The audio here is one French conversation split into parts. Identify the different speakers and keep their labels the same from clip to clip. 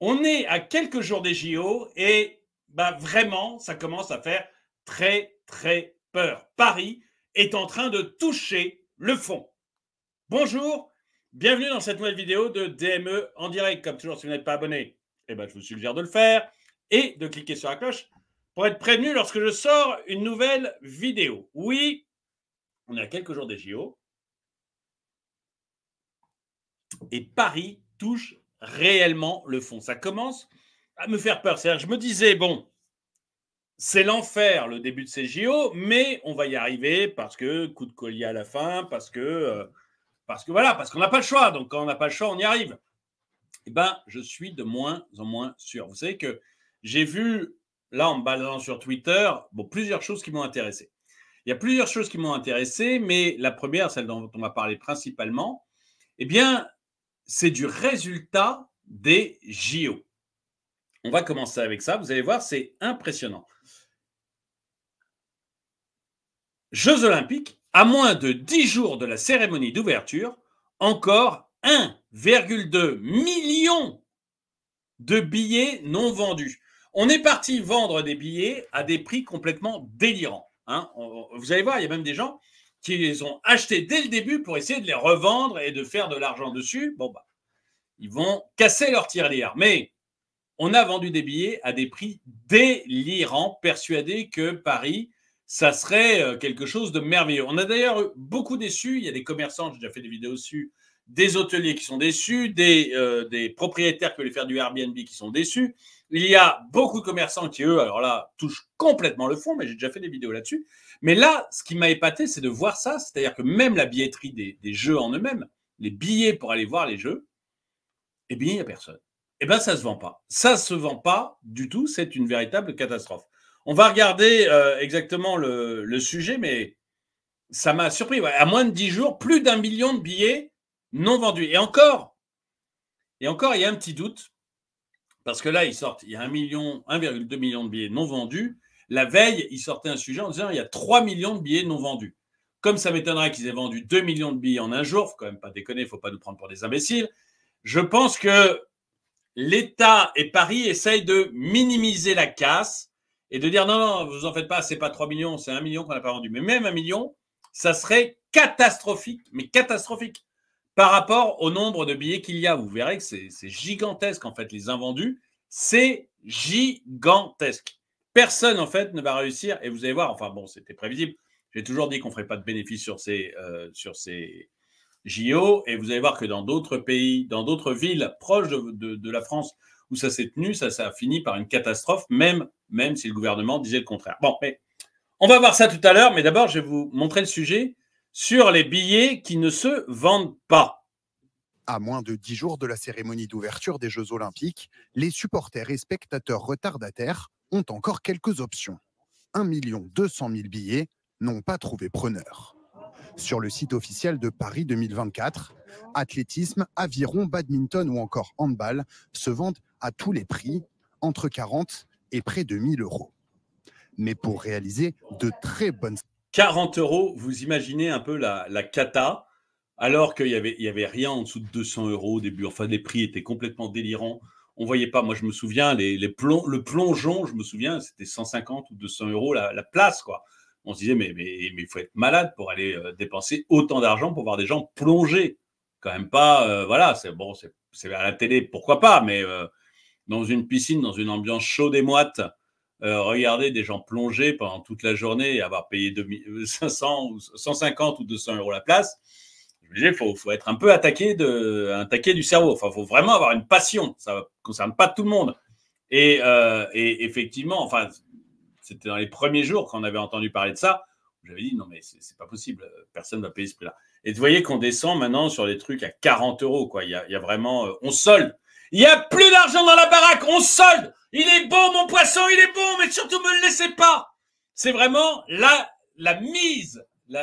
Speaker 1: on est à quelques jours des JO et bah, vraiment, ça commence à faire très, très peur. Paris est en train de toucher le fond. Bonjour, bienvenue dans cette nouvelle vidéo de DME en direct. Comme toujours, si vous n'êtes pas abonné, eh ben, je vous suggère de le faire et de cliquer sur la cloche pour être prévenu lorsque je sors une nouvelle vidéo. Oui, on est à quelques jours des JO. Et Paris touche réellement le fond, Ça commence à me faire peur. C'est-à-dire, je me disais, bon, c'est l'enfer le début de ces JO, mais on va y arriver parce que coup de collier à la fin, parce que, euh, parce que voilà, parce qu'on n'a pas le choix. Donc, quand on n'a pas le choix, on y arrive. Eh bien, je suis de moins en moins sûr. Vous savez que j'ai vu, là, en me baladant sur Twitter, bon, plusieurs choses qui m'ont intéressé. Il y a plusieurs choses qui m'ont intéressé, mais la première, celle dont on va parler principalement, eh bien, c'est du résultat des JO. On va commencer avec ça. Vous allez voir, c'est impressionnant. Jeux olympiques, à moins de 10 jours de la cérémonie d'ouverture, encore 1,2 million de billets non vendus. On est parti vendre des billets à des prix complètement délirants. Hein. vous allez voir, il y a même des gens qui les ont achetés dès le début pour essayer de les revendre et de faire de l'argent dessus, bon, bah, ils vont casser leur tirelire. Mais on a vendu des billets à des prix délirants, persuadés que Paris, ça serait euh, quelque chose de merveilleux. On a d'ailleurs beaucoup déçu, il y a des commerçants, j'ai déjà fait des vidéos dessus, des hôteliers qui sont déçus, des, euh, des propriétaires qui veulent faire du Airbnb qui sont déçus. Il y a beaucoup de commerçants qui, eux, alors là, touchent complètement le fond, mais j'ai déjà fait des vidéos là-dessus. Mais là, ce qui m'a épaté, c'est de voir ça, c'est-à-dire que même la billetterie des, jeux en eux-mêmes, les billets pour aller voir les jeux, eh bien, il n'y a personne. Eh bien, ça ne se vend pas. Ça ne se vend pas du tout, c'est une véritable catastrophe. On va regarder euh, exactement le, sujet, mais ça m'a surpris. à moins de 10 jours, plus d'un million de billets non vendus. Et encore, et encore, il y a un petit doute parce que là, ils sortent, il y a 1,2 million, millions de billets non vendus. La veille, ils sortaient un sujet en disant il y a 3 millions de billets non vendus. Comme ça m'étonnerait qu'ils aient vendu 2 millions de billets en un jour, faut quand même pas déconner, il faut pas nous prendre pour des imbéciles. Je pense que l'État et Paris essayent de minimiser la casse et de dire non, non, vous en faites pas, c'est pas 3 millions, c'est 1 million qu'on n'a pas vendu. Mais même 1 million, ça serait catastrophique, mais catastrophique par rapport au nombre de billets qu'il y a. Vous verrez que c'est gigantesque, en fait, les invendus. C'est gigantesque. Personne, en fait, ne va réussir. Et vous allez voir, enfin bon, c'était prévisible. J'ai toujours dit qu'on ne ferait pas de bénéfice sur ces, euh, sur ces JO. Et vous allez voir que dans d'autres pays, dans d'autres villes proches de, la France où ça s'est tenu, ça, ça a fini par une catastrophe, même, même si le gouvernement disait le contraire. Bon, mais on va voir ça tout à l'heure. Mais d'abord, je vais vous montrer le sujet
Speaker 2: sur les billets qui ne se vendent pas. À moins de 10 jours de la cérémonie d'ouverture des Jeux Olympiques, les supporters et spectateurs retardataires ont encore quelques options. 1,2 200 000 billets n'ont pas trouvé preneur. Sur le site officiel de Paris 2024, athlétisme, aviron, badminton ou encore handball se vendent à tous les prix, entre 40 et près de 1000 euros. Mais pour réaliser de très bonnes 40 euros, vous imaginez
Speaker 1: un peu la, la cata, alors qu'il n'y avait, y avait rien en dessous de 200 euros au début. Enfin, les prix étaient complètement délirants. On voyait pas, moi je me souviens, les, le plongeon, je me souviens, c'était 150 ou 200 euros la, la, place, quoi. On se disait, mais il mais, faut être malade pour aller euh, dépenser autant d'argent pour voir des gens plonger. Quand même pas, euh, voilà, c'est bon, c'est à la télé, pourquoi pas, mais euh, dans une piscine, dans une ambiance chaude et moite, euh, regarder des gens plonger pendant toute la journée et avoir payé 500 euh, ou 150 ou 200 euros la place, il faut, être un peu attaqué, de, du cerveau. Enfin, il faut vraiment avoir une passion. Ça ne concerne pas tout le monde. Euh, et, effectivement, enfin, c'était dans les premiers jours qu'on avait entendu parler de ça. J'avais dit non, mais c'est pas possible. Personne va payer ce prix-là. Et vous voyez qu'on descend maintenant sur les trucs à 40 euros. Quoi. Il, y a, il y a vraiment. on solde. Il n'y a plus d'argent dans la baraque, on solde. Il est bon, mon poisson, il est bon, mais surtout me le laissez pas. C'est vraiment la, la mise.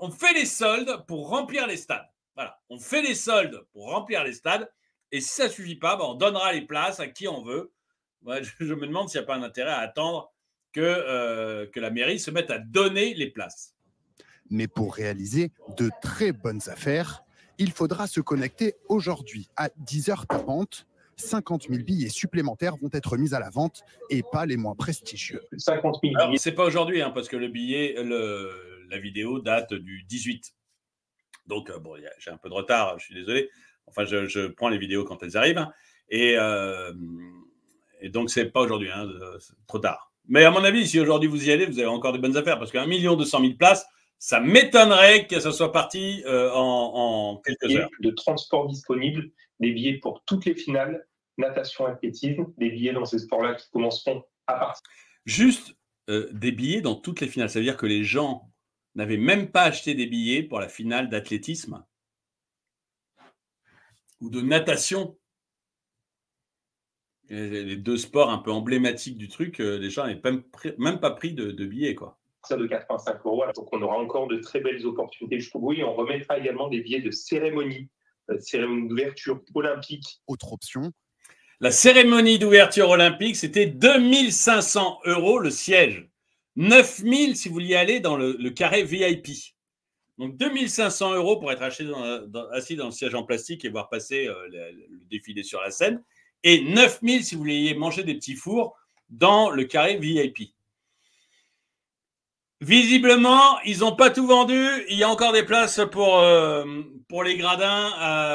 Speaker 1: on fait les soldes pour remplir les stades. Voilà, on fait les soldes pour remplir les stades. Et si ça ne suffit pas, bah, on donnera les places à qui on veut. je, me demande s'il n'y a pas un intérêt à attendre que, euh, que la mairie se mette à donner les
Speaker 2: places. Mais pour réaliser de très bonnes affaires, il faudra se connecter aujourd'hui à 10h 30 50 000 billets supplémentaires vont être mis à la vente et pas les moins prestigieux. 50 000
Speaker 1: C'est pas aujourd'hui, hein, parce que le billet, la vidéo date du 18. Donc, euh, bon, j'ai un peu de retard, je suis désolé. Enfin, je, prends les vidéos quand elles arrivent. Et, euh, et donc, c'est pas aujourd'hui, hein, euh, trop tard. Mais à mon avis, si aujourd'hui vous y allez, vous avez encore des bonnes affaires, parce qu'un million de cent mille places, ça m'étonnerait que ce soit parti euh, en, quelques heures. De transport disponible, des billets pour toutes les finales, natation, athlétisme, des billets dans ces sports-là qui commenceront à partir. Juste euh, des billets dans toutes les finales. Ça veut dire que les gens n'avaient même pas acheté des billets pour la finale d'athlétisme ou de natation. Les deux sports un peu emblématiques du truc, euh, les gens n'avaient même, pas pris de, de billets, quoi de 85 euros. Donc on aura encore de très belles opportunités je bout et on remettra également des billets de cérémonie, euh, cérémonie d'ouverture olympique. Autre option, la cérémonie d'ouverture olympique, c'était 2500 euros le siège. 9000 si vous vouliez aller dans le, carré VIP. Donc 2500 euros pour être assis dans, dans le siège en plastique et voir passer euh, le, défilé sur la scène. Et 9000 si vous vouliez manger des petits fours dans le carré VIP. Visiblement, ils n'ont pas tout vendu. Il y a encore des places pour, euh, pour les gradins.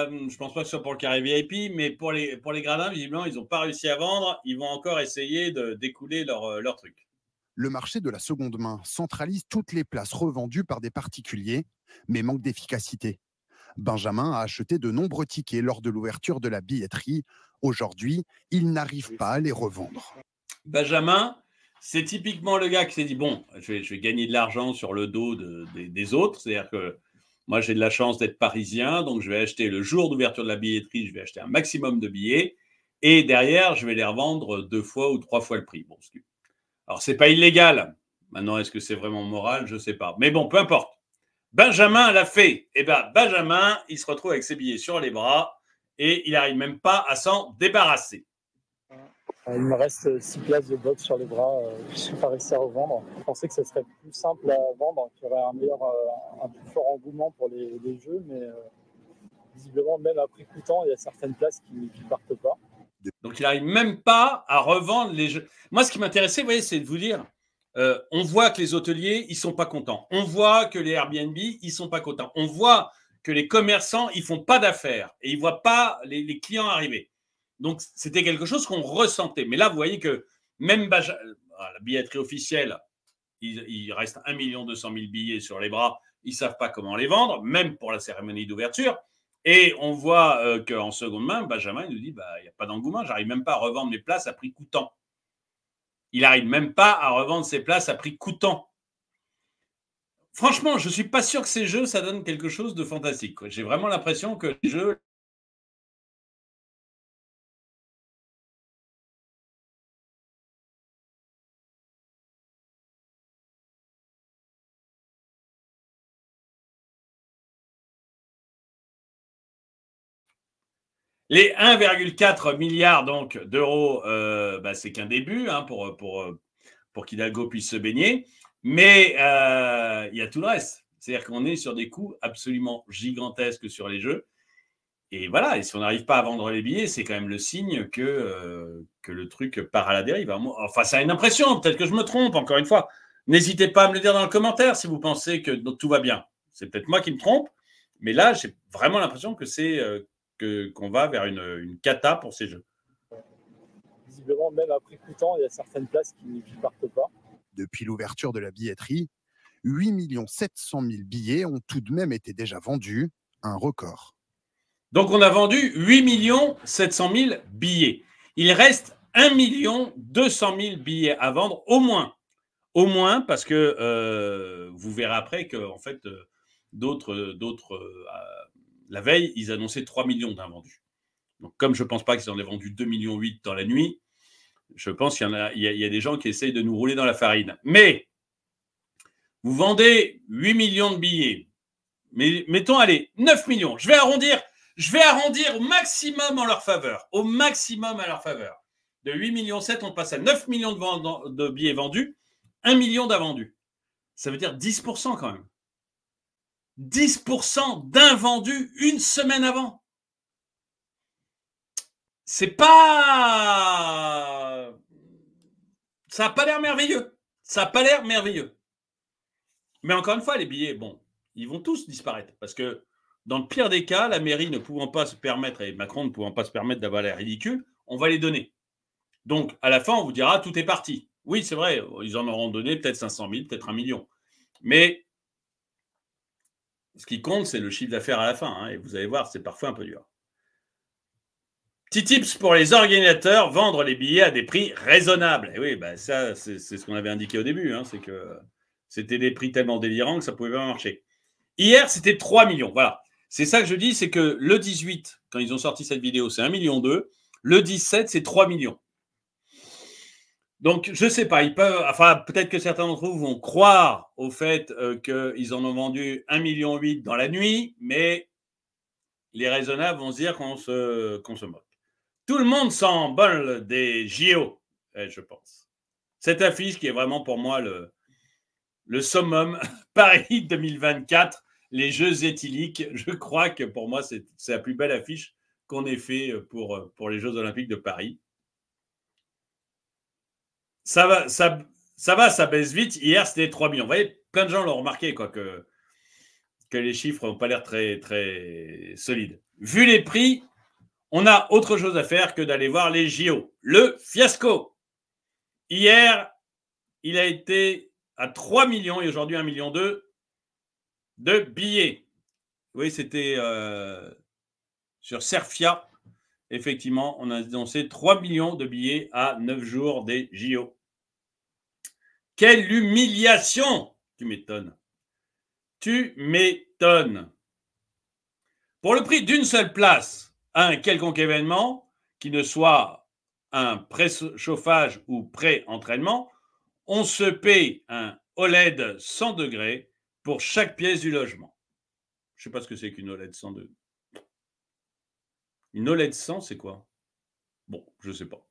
Speaker 1: Je euh, je pense pas que ce soit pour le carré VIP, mais pour les, pour les gradins, visiblement, ils n'ont pas réussi à vendre. Ils vont encore essayer de découler leur, euh, leur truc.
Speaker 2: Le marché de la seconde main centralise toutes les places revendues par des particuliers, mais manque d'efficacité. Benjamin a acheté de nombreux tickets lors de l'ouverture de la billetterie. Aujourd'hui, il n'arrive pas à les revendre.
Speaker 1: Benjamin, c'est typiquement le gars qui s'est dit bon, je vais, gagner de l'argent sur le dos des autres. C'est-à-dire que moi, j'ai de la chance d'être parisien, donc je vais acheter le jour d'ouverture de la billetterie, je vais acheter un maximum de billets et derrière, je vais les revendre deux fois ou trois fois le prix. Bon, alors, c'est pas illégal. Maintenant, est-ce que c'est vraiment moral Je ne sais pas. Mais bon, peu importe. Benjamin l'a fait. Et eh bien, Benjamin, il se retrouve avec ses billets sur les bras et il n'arrive même pas à s'en débarrasser. Euh, il me reste
Speaker 2: 6 places de box sur les bras. Euh, je suis pas réussi à revendre. Je pensais que ce serait plus simple à vendre,
Speaker 1: qu'il y aurait un meilleur,
Speaker 2: euh, un plus fort engouement pour les, jeux, mais visiblement,
Speaker 1: même après coup temps, il y a certaines places qui ne partent pas. Donc il n'arrive même pas à revendre les jeux. Moi, ce qui m'intéressait, vous voyez, c'est de vous dire, on voit que les hôteliers, ils sont pas contents. On voit que les Airbnb, ils sont pas contents. On voit que les commerçants, ils font pas d'affaires et ils voient pas les, les clients arriver. Donc, c'était quelque chose qu'on ressentait. Mais là, vous voyez que même euh, la billetterie officielle, il, reste 1 million 200 000 billets sur les bras. Ils ne savent pas comment les vendre, même pour la cérémonie d'ouverture. Et on voit euh, que qu'en seconde main, Benjamin nous dit bah, il n'y a pas d'engouement, j'arrive même pas à revendre mes places à prix coûtant. Il n'arrive même pas à revendre ses places à prix coûtant. Franchement, je ne suis pas sûr que ces jeux, ça donne quelque chose de fantastique. J'ai vraiment l'impression que les jeux, Les 1,4 milliard donc d'euros, euh, bah, c'est qu'un début hein, pour, pour, euh, pour qu'Hidalgo puisse se baigner. Mais euh, il y a tout le reste. C'est-à-dire qu'on est sur des coûts absolument gigantesques sur les jeux. Et voilà, et si on n'arrive pas à vendre les billets, c'est quand même le signe que, que le truc part à la dérive. Hein. Enfin, ça a une impression, peut-être que je me trompe, encore une fois. N'hésitez pas à me le dire dans le commentaire si vous pensez que tout va bien. C'est peut-être moi qui me trompe, mais là, j'ai vraiment l'impression que c'est qu'on va vers une, cata pour ces jeux. Visiblement, même après tout
Speaker 2: temps, il y a certaines places qui ne partent pas. Depuis l'ouverture de la billetterie, 8 700 000 billets ont tout de même été déjà vendus, un record. Donc
Speaker 1: on a vendu 8 700 000 billets. Il reste 1 200 000 billets à vendre au moins. Au moins parce que euh, vous verrez après que en fait euh, d'autres d'autres euh, la veille, ils annonçaient 3 millions d'invendus. Donc, comme je ne pense pas qu'ils en aient vendu 2,8 millions dans la nuit, je pense qu'il y, a, des gens qui essayent de nous rouler dans la farine. Mais vous vendez 8 millions de billets. Mais mettons, allez, 9 millions. Je vais arrondir, je vais arrondir au maximum en leur faveur. Au maximum à leur faveur. De 8 millions 7, on passe à 9 millions de, billets vendus, 1 million d'invendus. Ça veut dire 10% quand même. 10% d'invendus une semaine avant. C'est pas. Ça n'a pas l'air merveilleux. Ça n'a pas l'air merveilleux. Mais encore une fois, les billets, bon, ils vont tous disparaître. Parce que dans le pire des cas, la mairie ne pouvant pas se permettre, et Macron ne pouvant pas se permettre d'avoir l'air ridicule, on va les donner. Donc, à la fin, on vous dira, tout est parti. Oui, c'est vrai, ils en auront donné peut-être 500 000, peut-être un million. Mais ce qui compte, c'est le chiffre d'affaires à la fin. Hein, et vous allez voir, c'est parfois un peu dur. Petit tips pour les organisateurs, vendre les billets à des prix raisonnables. Et eh oui, bah ça, c'est ce qu'on avait indiqué au début. Hein, c'est que c'était des prix tellement délirants que ça pouvait pas marcher. Hier, c'était 3 millions. Voilà. C'est ça que je dis, c'est que le 18, quand ils ont sorti cette vidéo, c'est 1 million 2. Le 17, c'est 3 millions. Donc, je ne sais pas, ils peuvent, enfin, peut-être que certains d'entre vous vont croire au fait euh, qu'ils en ont vendu 1,8 million dans la nuit, mais les raisonnables vont se dire qu'on se, se moque. Tout le monde s'en des JO, eh, je pense. Cette affiche qui est vraiment pour moi le, le summum Paris 2024, les Jeux éthyliques. Je crois que pour moi, c'est la plus belle affiche qu'on ait fait euh, pour, euh, pour les Jeux olympiques de Paris ça va, ça, ça va, ça baisse vite. Hier, c'était 3 millions. Vous voyez, plein de gens l'ont remarqué, quoi, que, les chiffres n'ont pas l'air très, très solides. Vu les prix, on a autre chose à faire que d'aller voir les JO. Le fiasco. Hier, il a été à 3 millions et aujourd'hui 1 million de billets. Vous voyez, c'était euh, sur Serfia effectivement, on a annoncé 3 millions de billets à 9 jours des JO. Quelle humiliation Tu m'étonnes. Tu m'étonnes. Pour le prix d'une seule place à un quelconque événement, qui ne soit un préchauffage chauffage ou pré-entraînement, on se paie un OLED 100 degrés pour chaque pièce du logement. Je ne sais pas ce que c'est qu'une OLED 100 degrés. Une OLED 100, c'est quoi Bon, je ne sais pas.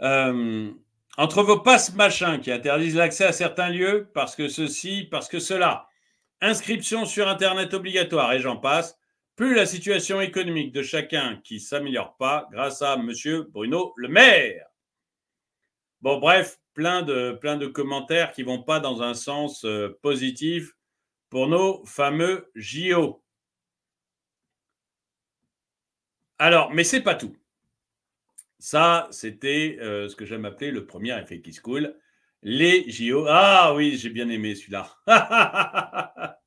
Speaker 1: Euh, entre vos passes machins qui interdisent l'accès à certains lieux parce que ceci, parce que cela, inscription sur Internet obligatoire et j'en passe, plus la situation économique de chacun qui s'améliore pas grâce à M. Bruno Le Maire. Bon, bref, plein de, plein de commentaires qui ne vont pas dans un sens euh, positif pour nos fameux JO. Alors, mais c'est pas tout. Ça, c'était euh, ce que j'aime appeler le premier effet qui se coule. Les JO. Ah oui, j'ai bien aimé celui-là.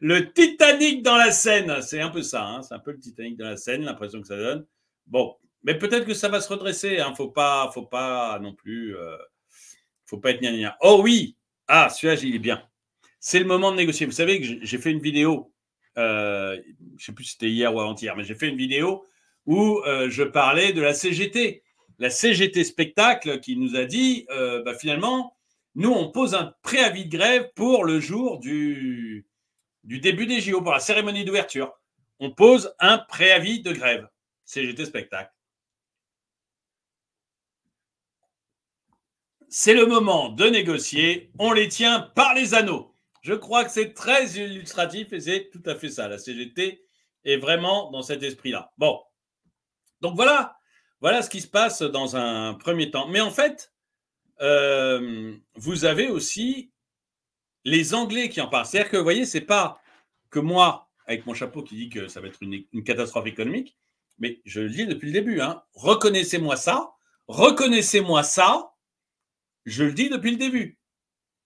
Speaker 1: le Titanic dans la scène C'est un peu ça. Hein. c'est un peu le Titanic dans la scène l'impression que ça donne. Bon, mais peut-être que ça va se redresser. Il hein. faut pas, faut pas non plus. Euh, faut pas être gna Oh oui Ah, celui-là, il est bien. C'est le moment de négocier. Vous savez que j'ai fait une vidéo. Euh, je ne sais plus si c'était hier ou avant-hier, mais j'ai fait une vidéo où euh, je parlais de la CGT. La CGT Spectacle qui nous a dit, euh, bah, finalement, nous, on pose un préavis de grève pour le jour du, du début des JO, pour la cérémonie d'ouverture. On pose un préavis de grève. CGT Spectacle. C'est le moment de négocier. On les tient par les anneaux. Je crois que c'est très illustratif et c'est tout à fait ça. La CGT est vraiment dans cet esprit-là. Bon, donc voilà, voilà ce qui se passe dans un premier temps. Mais en fait, euh, vous avez aussi les Anglais qui en parlent. C'est-à-dire que, vous voyez, c'est pas que moi, avec mon chapeau, qui dit que ça va être une, catastrophe économique, mais je le dis depuis le début, hein. reconnaissez-moi ça, reconnaissez-moi ça, je le dis depuis le début,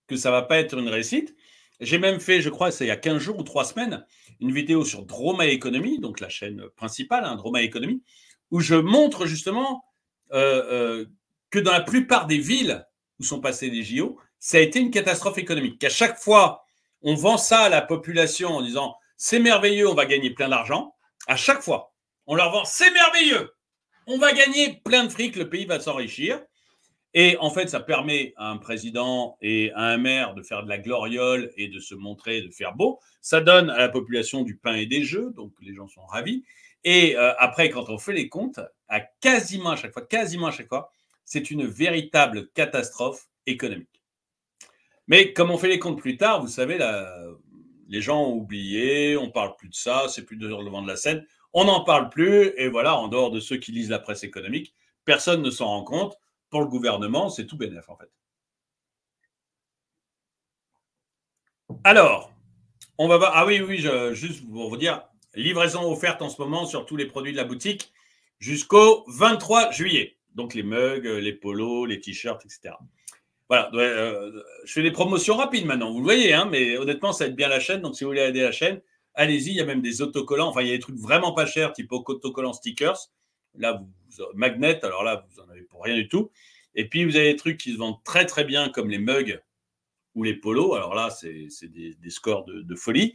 Speaker 1: que ça va pas être une réussite. J'ai même fait, je crois, c'est il y a 15 jours ou 3 semaines, une vidéo sur Droma Economy, donc la chaîne principale, hein, Droma Économie, où je montre justement euh, euh, que dans la plupart des villes où sont passés les JO, ça a été une catastrophe économique. Qu'à chaque fois, on vend ça à la population en disant c'est merveilleux, on va gagner plein d'argent. À chaque fois, on leur vend c'est merveilleux, on va gagner plein de fric, le pays va s'enrichir. Et en fait, ça permet à un président et à un maire de faire de la gloriole et de se montrer, de faire beau. Ça donne à la population du pain et des jeux, donc les gens sont ravis. Et euh, après, quand on fait les comptes, à quasiment à chaque fois, quasiment à chaque fois, c'est une véritable catastrophe économique. Mais comme on fait les comptes plus tard, vous savez, les gens ont oublié, on parle plus de ça, c'est plus de devant de la scène, on n'en parle plus, et voilà, en dehors de ceux qui lisent la presse économique, personne ne s'en rend compte. Pour le gouvernement, c'est tout bénef, en fait. Alors, on va voir. Ah oui, oui, juste pour vous dire, Livraison offerte en ce moment sur tous les produits de la boutique jusqu'au 23 juillet. Donc les mugs, euh, les polos, les t-shirts, etc. Voilà, euh, je fais des promotions rapides maintenant, vous le voyez, hein, mais honnêtement, ça aide bien la chaîne. Donc si vous voulez aider la chaîne, allez-y. Il y a même des autocollants, enfin, il y a des trucs vraiment pas chers, type autocollants stickers. Là, vous, magnet, alors là, vous en avez pour rien du tout. Et puis, vous avez des trucs qui se vendent très très bien, comme les mugs ou les polos. Alors là, c'est des, scores de folie.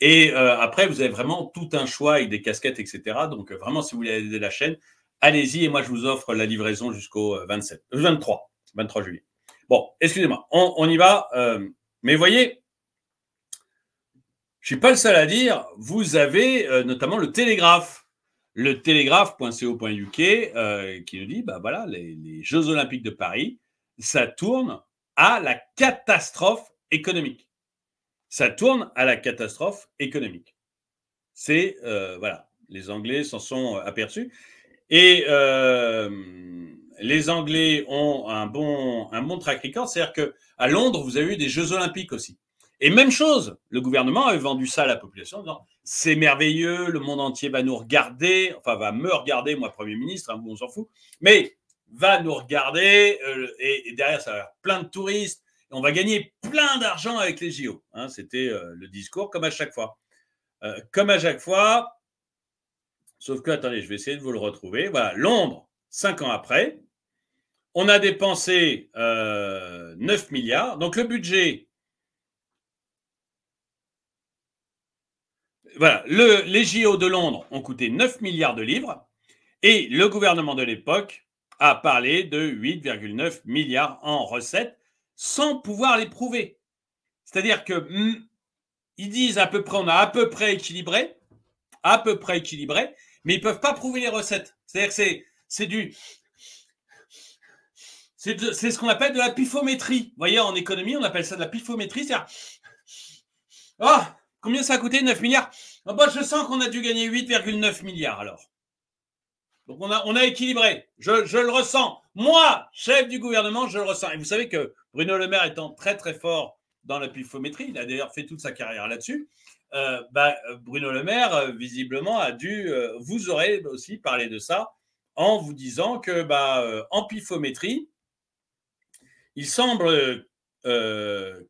Speaker 1: Et euh, après, vous avez vraiment tout un choix avec des casquettes, etc. Donc, euh, vraiment, si vous voulez aider la chaîne, allez-y. Et moi, je vous offre la livraison jusqu'au 27, 23, 23 juillet. Bon, excusez-moi, on, y va. Euh, mais voyez, je ne suis pas le seul à dire, vous avez euh, notamment le Télégraphe, le télégraphe.co.uk, qui nous dit, bah voilà, les Jeux olympiques de Paris, ça tourne à la catastrophe économique ça tourne à la catastrophe économique. C'est, euh, voilà, les Anglais s'en sont euh, aperçus. Et euh, les Anglais ont un bon, un bon track c'est-à-dire qu'à Londres, vous avez eu des Jeux Olympiques aussi. Et même chose, le gouvernement avait vendu ça à la population en disant c'est merveilleux, le monde entier va nous regarder, enfin va me regarder, moi Premier ministre, hein, on s'en fout, mais va nous regarder, et, derrière ça va avoir plein de touristes, on va gagner plein d'argent avec les JO. Hein, c'était euh, le discours, comme à chaque fois. Euh, comme à chaque fois, sauf que, attendez, je vais essayer de vous le retrouver. Voilà, Londres, cinq ans après, on a dépensé 9 euh, milliards. Donc le budget, voilà, le, les JO de Londres ont coûté 9 milliards de livres et le gouvernement de l'époque a parlé de 8,9 milliards en recettes sans pouvoir les prouver. C'est-à-dire que hmm, ils disent à peu près, on a à peu près équilibré, à peu près équilibré, mais ils peuvent pas prouver les recettes. C'est-à-dire que c'est, du, c'est, ce qu'on appelle de la pifométrie. Vous voyez, en économie, on appelle ça de la pifométrie. C'est-à-dire, oh, combien ça a coûté 9 milliards oh, bah, Je sens qu'on a dû gagner 8,9 milliards alors. Donc on a, équilibré. Je, le ressens. Moi, chef du gouvernement, je le ressens. Et vous savez que Bruno Le Maire étant très très fort dans la pifométrie, il a d'ailleurs fait toute sa carrière là-dessus. Euh, bah, Bruno Le Maire, euh, visiblement, a dû. Euh, vous aurez aussi parlé de ça en vous disant que, bah, en pifométrie, il semble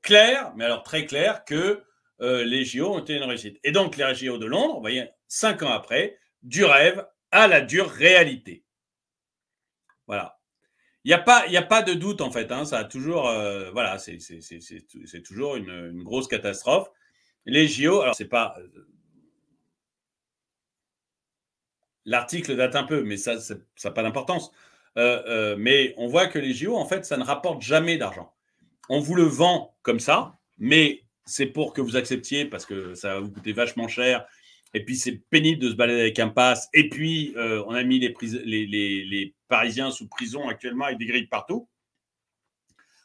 Speaker 1: clair, mais alors très clair, que les JO ont été une réussite. Et donc, les JO de Londres, vous voyez, cinq ans après, du rêve à la dure réalité. Voilà. Il n'y a, pas, a pas de doute, en fait. Hein. ça a toujours, euh, voilà, c'est toujours une, grosse catastrophe. Les JO, alors, c'est pas. Euh, l'article date un peu, mais ça n'a pas d'importance. Euh, mais on voit que les JO, en fait, ça ne rapporte jamais d'argent. On vous le vend comme ça, mais c'est pour que vous acceptiez parce que ça va vous coûter vachement cher et puis c'est pénible de se balader avec un pass. Et puis euh, on a mis les, les, Parisiens sous prison actuellement avec des grilles partout.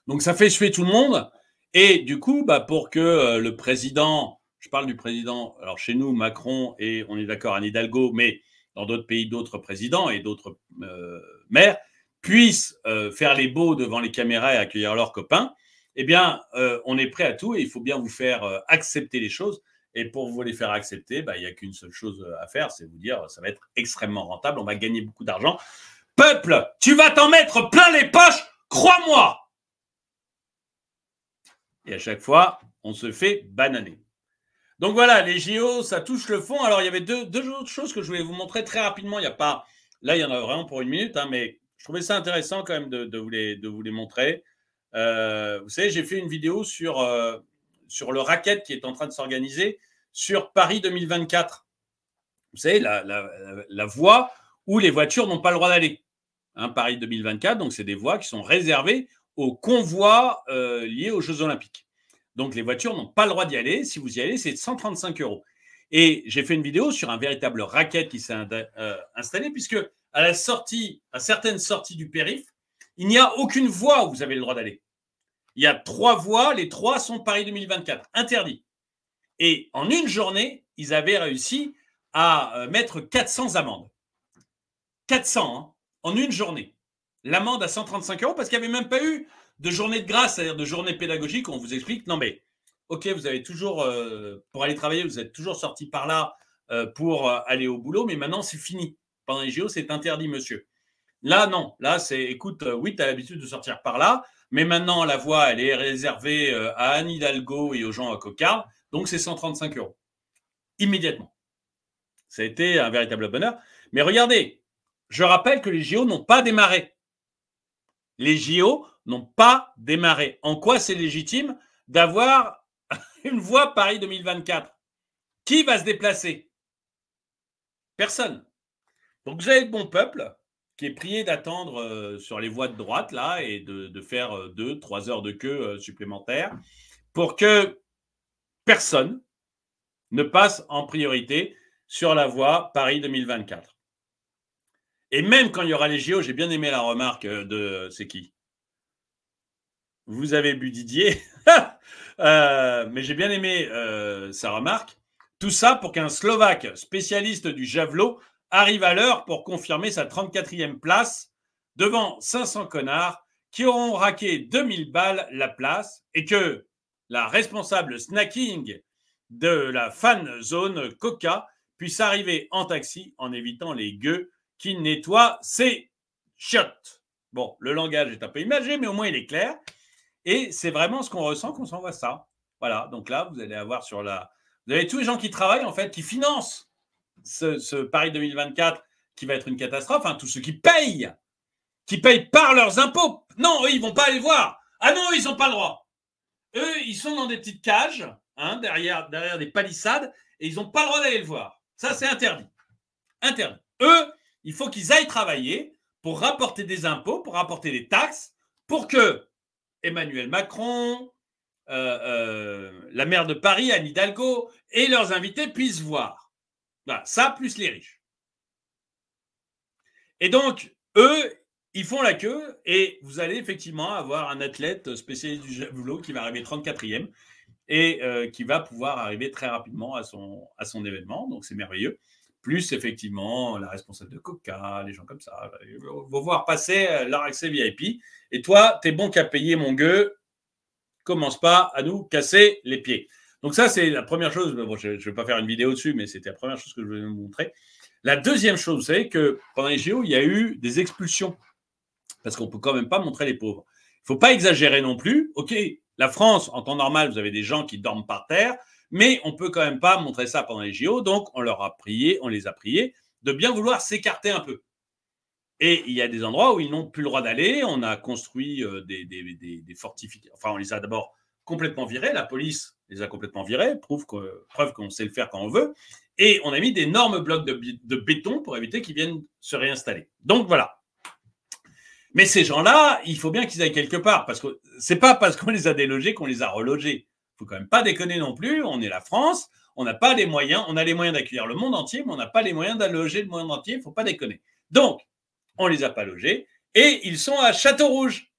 Speaker 1: Donc ça fait suer tout le monde. Et du coup, bah, pour que euh, le président, je parle du président, alors chez nous, Macron, et on est d'accord, Anne Hidalgo, mais dans d'autres pays, d'autres présidents et d'autres euh, maires, puissent faire les beaux devant les caméras et accueillir leurs copains, eh bien, on est prêt à tout et il faut bien vous faire accepter les choses. Et pour vous les faire accepter, bah, il n'y a qu'une seule chose euh, à faire, c'est vous dire, ça va être extrêmement rentable, on va gagner beaucoup d'argent. Peuple, tu vas t'en mettre plein les poches, crois-moi. Et à chaque fois, on se fait bananer. Donc voilà, les JO, ça touche le fond. Alors, il y avait deux, autres choses que je voulais vous montrer très rapidement. Il a pas. Là, il y en a vraiment pour une minute, hein, mais je trouvais ça intéressant quand même de, vous, les, de vous, les, montrer. Euh, vous savez, j'ai fait une vidéo sur euh, sur le racket qui est en train de s'organiser sur Paris 2024. Vous savez, la, voie où les voitures n'ont pas le droit d'aller. Hein, Paris 2024, donc c'est des voies qui sont réservées aux convois euh, liés aux Jeux Olympiques. Donc les voitures n'ont pas le droit d'y aller. Si vous y allez, c'est 135 euros. Et j'ai fait une vidéo sur un véritable racket qui s'est euh, installé, puisque à la sortie, à certaines sorties du périph', il n'y a aucune voie où vous avez le droit d'aller. Il y a trois voies, les trois sont Paris 2024, interdit. Et en une journée, ils avaient réussi à euh, mettre 400 amendes. 400 hein, en une journée. L'amende à 135 euros parce qu'il n'y avait même pas eu de journée de grâce, c'est-à-dire de journée pédagogique où on vous explique, non mais, ok, vous avez toujours, euh, pour aller travailler, vous êtes toujours sorti par là euh, pour aller au boulot, mais maintenant c'est fini. Pendant les JO, c'est interdit, monsieur. Là, non. Là, c'est, écoute, oui, tu as l'habitude de sortir par là. Mais maintenant, la voie, elle est réservée euh, à Anne Hidalgo et aux gens à Cocard. Donc, c'est 135 euros. Immédiatement. Ça a été un véritable bonheur. Mais regardez, je rappelle que les JO n'ont pas démarré. Les JO n'ont pas démarré. En quoi c'est légitime d'avoir une voie Paris 2024 Qui va se déplacer Personne. Donc, vous avez le bon peuple qui est prié d'attendre sur les voies de droite, là, et de, faire deux, trois heures de queue supplémentaires pour que personne ne passe en priorité sur la voie Paris 2024. Et même quand il y aura les JO, j'ai bien aimé la remarque de c'est qui Vous avez bu Didier, euh, mais j'ai bien aimé sa remarque. Tout ça pour qu'un Slovaque spécialiste du javelot arrive à l'heure pour confirmer sa 34e place devant 500 connards qui auront raqué 2000 balles la place et que la responsable snacking de la fan zone Coca puisse arriver en taxi en évitant les gueux qui nettoient ses chiottes. Bon, le langage est un peu imagé, mais au moins il est clair. Et c'est vraiment ce qu'on ressent qu'on s'envoie ça. Voilà, donc là, vous allez avoir sur la... Vous avez tous les gens qui travaillent, en fait, qui financent ce, Paris 2024 qui va être une catastrophe, hein, tous ceux qui payent, qui payent par leurs impôts. Non, eux, ils vont pas aller voir. Ah non, ils n'ont pas le droit. Eux, ils sont dans des petites cages, hein, derrière, derrière des palissades, et ils n'ont pas le droit d'aller le voir. Ça, c'est interdit. Interdit. Eux, il faut qu'ils aillent travailler pour rapporter des impôts, pour rapporter des taxes, pour que Emmanuel Macron, euh, euh, la maire de Paris, Anne Hidalgo, et leurs invités puissent voir. Voilà, ça plus les riches. Et donc, eux, ils font la queue et vous allez effectivement avoir un athlète spécialiste du javelot qui va arriver 34e et euh, qui va pouvoir arriver très rapidement à son, à son événement. Donc, c'est merveilleux. Plus, effectivement, la responsable de Coca, les gens comme ça vont voir passer euh, leur accès VIP. Et toi, tu es bon qu'à payer, mon gueux. Commence pas à nous casser les pieds. Donc ça, c'est la première chose. je ne vais pas faire une vidéo dessus, mais c'était la première chose que je voulais vous montrer. La deuxième chose, vous savez que pendant les JO, il y a eu des expulsions. Parce qu'on ne peut quand même pas montrer les pauvres. Il ne faut pas exagérer non plus. OK, la France, en temps normal, vous avez des gens qui dorment par terre, mais on ne peut quand même pas montrer ça pendant les JO. Donc, on leur a prié, on les a priés de bien vouloir s'écarter un peu. Et il y a des endroits où ils n'ont plus le droit d'aller. On a construit euh, des fortifications. Enfin, on les a d'abord complètement virés. La police les a complètement virés, prouve preuve qu'on sait le faire quand on veut. Et on a mis d'énormes blocs de, béton pour éviter qu'ils viennent se réinstaller. Donc voilà. Mais ces gens-là, il faut bien qu'ils aillent quelque part, parce que c'est pas parce qu'on les a délogés qu'on les a relogés. Faut quand même pas déconner non plus. On est la France, on n'a pas les moyens, on a les moyens d'accueillir le monde entier, mais on n'a pas les moyens d'alloger le monde entier. Faut pas déconner. Donc, on les a pas logés et ils sont à Château Rouge.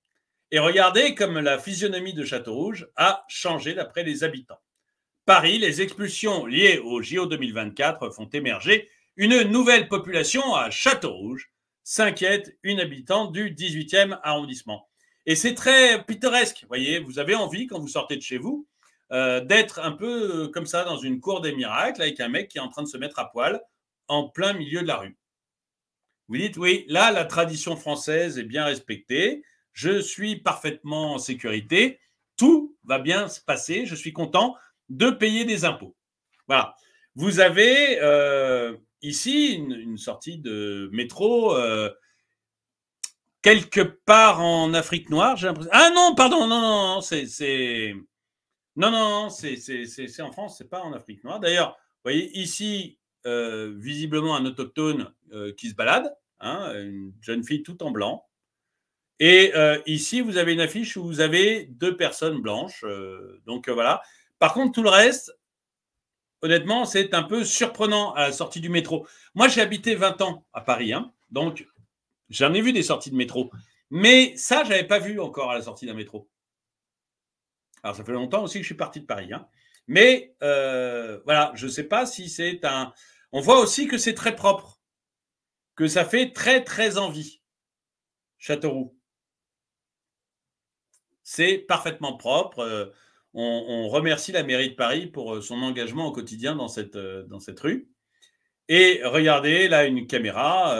Speaker 1: Et regardez comme la physionomie de Château-Rouge a changé d'après les habitants. Paris, les expulsions liées au JO 2024 font émerger une nouvelle population à Château-Rouge, s'inquiète une habitante du 18e arrondissement. Et c'est très pittoresque, vous voyez, vous avez envie, quand vous sortez de chez vous, euh, d'être un peu euh, comme ça dans une cour des miracles avec un mec qui est en train de se mettre à poil en plein milieu de la rue. Vous dites, oui, là, la tradition française est bien respectée, je suis parfaitement en sécurité, tout va bien se passer, je suis content de payer des impôts. Voilà. Vous avez euh, ici une, sortie de métro euh, quelque part en Afrique noire, j'ai l'impression. Ah non, pardon, non, non, non c'est. Non, non, c'est en France, c'est pas en Afrique noire. D'ailleurs, vous voyez ici, euh, visiblement un autochtone qui se balade, hein, une jeune fille tout en blanc, et euh, ici, vous avez une affiche où vous avez deux personnes blanches. Euh, donc euh, voilà. Par contre, tout le reste, honnêtement, c'est un peu surprenant à la sortie du métro. Moi, j'ai habité 20 ans à Paris. Hein, donc, j'en ai vu des sorties de métro. Mais ça, je n'avais pas vu encore à la sortie d'un métro. Alors, ça fait longtemps aussi que je suis parti de Paris. Hein. Mais voilà, je ne sais pas si c'est un... On voit aussi que c'est très propre, que ça fait très, très envie. Châteauroux. C'est parfaitement propre. Euh, on, remercie la mairie de Paris pour euh, son engagement au quotidien dans cette, euh, dans cette rue. Et regardez là une caméra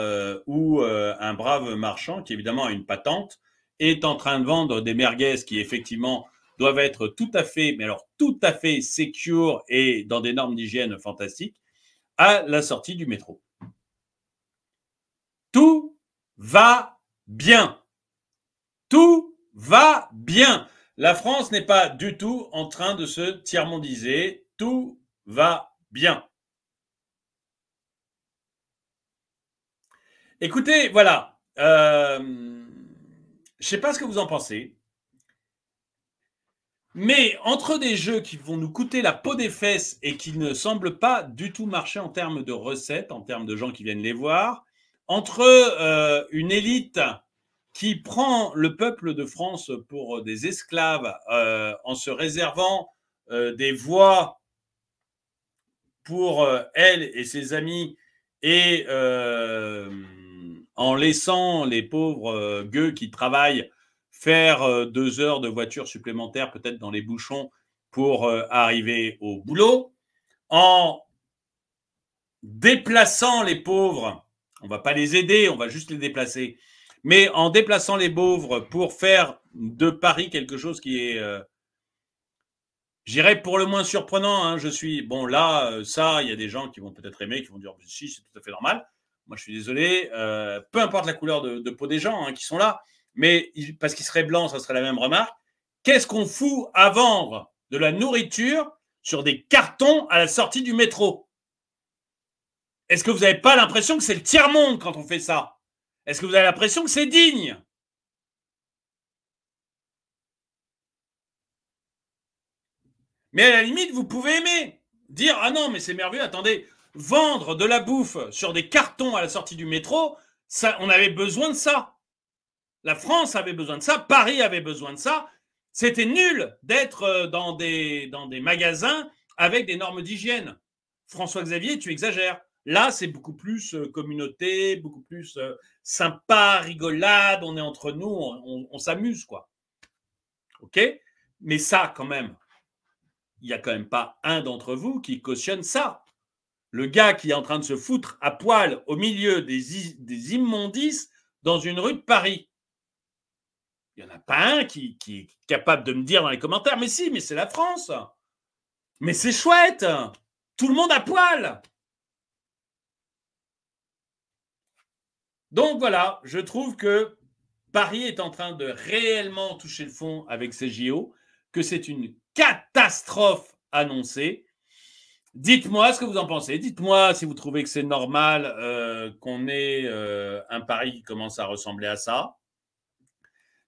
Speaker 1: où un brave marchand, qui évidemment a une patente, est en train de vendre des merguez qui effectivement doivent être tout à fait, mais alors tout à fait secure et dans des normes d'hygiène fantastiques, à la sortie du métro. Tout va bien. Tout va va bien. La France n'est pas du tout en train de se tiers-mondiser. Tout va bien. Écoutez, voilà. Euh, je ne sais pas ce que vous en pensez. Mais entre des jeux qui vont nous coûter la peau des fesses et qui ne semblent pas du tout marcher en termes de recettes, en termes de gens qui viennent les voir, entre euh, une élite qui prend le peuple de France pour euh, des esclaves euh, en se réservant euh, des voies pour elle et ses amis et en laissant les pauvres gueux qui travaillent faire deux heures de voiture supplémentaire peut-être dans les bouchons pour arriver au boulot, en déplaçant les pauvres, on ne va pas les aider, on va juste les déplacer, mais en déplaçant les pauvres pour faire de Paris quelque chose qui est, j'irai euh, j'irais pour le moins surprenant. Hein, je suis bon là, euh, ça, il y a des gens qui vont peut-être aimer, qui vont dire si c'est tout à fait normal. Moi, je suis désolé. Euh, peu importe la couleur de, peau des gens hein, qui sont là, mais parce qu'ils seraient blancs, ça serait la même remarque. Qu'est-ce qu'on fout à vendre de la nourriture sur des cartons à la sortie du métro Est-ce que vous n'avez pas l'impression que c'est le tiers-monde quand on fait ça est-ce que vous avez l'impression que c'est digne Mais à la limite, vous pouvez aimer. Dire Ah non, mais c'est merveilleux, attendez, vendre de la bouffe sur des cartons à la sortie du métro, ça, on avait besoin de ça. La France avait besoin de ça, Paris avait besoin de ça. C'était nul d'être euh, dans des, dans des magasins avec des normes d'hygiène. François-Xavier, tu exagères. Là, c'est beaucoup plus euh, communauté, beaucoup plus euh, sympa, rigolade, on est entre nous, on, s'amuse, quoi. OK Mais ça, quand même, il n'y a quand même pas un d'entre vous qui cautionne ça. Le gars qui est en train de se foutre à poil au milieu des, immondices dans une rue de Paris. Il n'y en a pas un qui, qui, est capable de me dire dans les commentaires, mais si, mais c'est la France. Mais c'est chouette. Tout le monde à poil. Donc voilà, je trouve que Paris est en train de réellement toucher le fond avec ses JO, que c'est une catastrophe annoncée. Dites-moi ce que vous en pensez. Dites-moi si vous trouvez que c'est normal euh, qu'on ait euh, un Paris qui commence à ressembler à ça.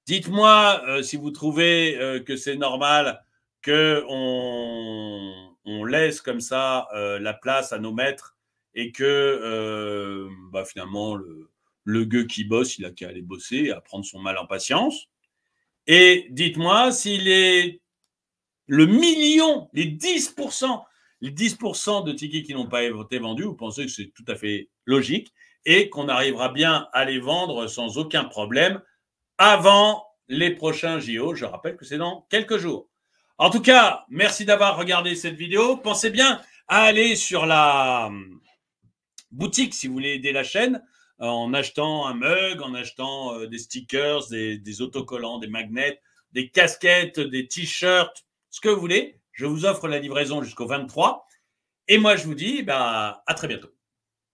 Speaker 1: Dites-moi euh, si vous trouvez que c'est normal qu'on on laisse comme ça la place à nos maîtres et que bah, finalement le, le gueux qui bosse, il a qu'à aller bosser à prendre son mal en patience. Et dites-moi s'il est le million, les 10%, les 10% de tickets qui n'ont pas été vendus, vous pensez que c'est tout à fait logique et qu'on arrivera bien à les vendre sans aucun problème avant les prochains JO. Je rappelle que c'est dans quelques jours. En tout cas, merci d'avoir regardé cette vidéo. Pensez bien à aller sur la boutique si vous voulez aider la chaîne. Euh, en achetant un mug, en achetant euh, des stickers, des, autocollants, des magnets, des casquettes, des t-shirts, ce que vous voulez. Je vous offre la livraison jusqu'au 23. Et moi, je vous dis bah, à très bientôt.